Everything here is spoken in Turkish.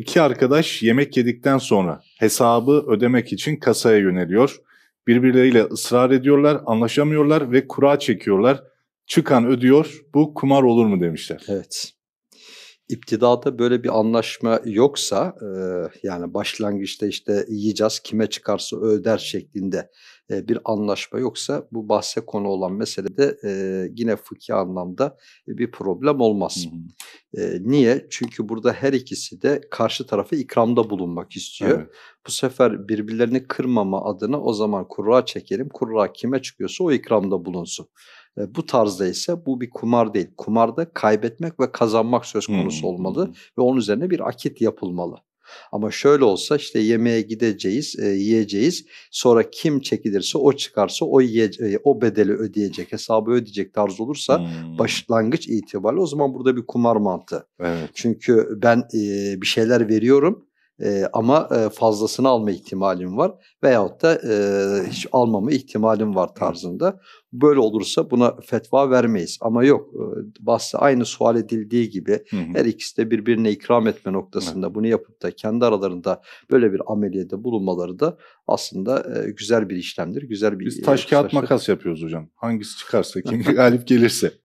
İki arkadaş yemek yedikten sonra hesabı ödemek için kasaya yöneliyor. Birbirleriyle ısrar ediyorlar, anlaşamıyorlar ve kura çekiyorlar. Çıkan ödüyor, bu kumar olur mu demişler. Evet. İptidada böyle bir anlaşma yoksa e, yani başlangıçta işte yiyeceğiz kime çıkarsa öder şeklinde e, bir anlaşma yoksa bu bahse konu olan meselede e, yine fıkhi anlamda bir problem olmaz. Hı hı. E, niye? Çünkü burada her ikisi de karşı tarafı ikramda bulunmak istiyor. Evet. Bu sefer birbirlerini kırmama adına o zaman kurra çekelim. Kurra kime çıkıyorsa o ikramda bulunsun. E, bu tarzda ise bu bir kumar değil. Kumarda kaybetmek ve kazanmak söz konusu hmm. olmalı hmm, hmm. ve onun üzerine bir akit yapılmalı. Ama şöyle olsa işte yemeğe gideceğiz, e, yiyeceğiz. Sonra kim çekilirse o çıkarsa o yiye, e, o bedeli ödeyecek, hesabı ödeyecek tarz olursa hmm. başlangıç itibariyle o zaman burada bir kumar mantığı. Evet. Çünkü ben e, bir şeyler veriyorum e, ama e, fazlasını alma ihtimalim var veyahut da e, hiç almama ihtimalim var tarzında. Böyle olursa buna fetva vermeyiz ama yok e, aynı sual edildiği gibi hı hı. her ikisi de birbirine ikram etme noktasında hı. bunu yapıp da kendi aralarında böyle bir ameliyede bulunmaları da aslında e, güzel bir işlemdir. Güzel bir Biz e, taş e, kağıt makas yapıyoruz hocam. Hangisi çıkarsa kim galip gelirse.